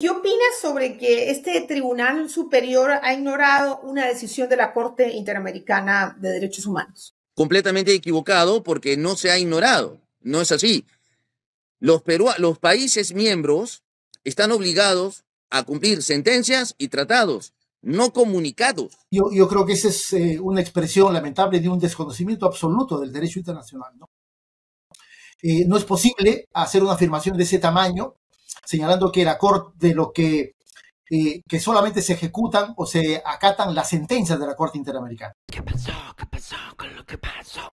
¿Qué opinas sobre que este Tribunal Superior ha ignorado una decisión de la Corte Interamericana de Derechos Humanos? Completamente equivocado porque no se ha ignorado. No es así. Los, los países miembros están obligados a cumplir sentencias y tratados, no comunicados. Yo, creo que esa es eh, una expresión lamentable de un desconocimiento absoluto del derecho internacional. no eh, es posible hacer una afirmación de ese tamaño señalando que la Corte, de lo que, eh, que solamente se ejecutan o se acatan las sentencias de la Corte Interamericana.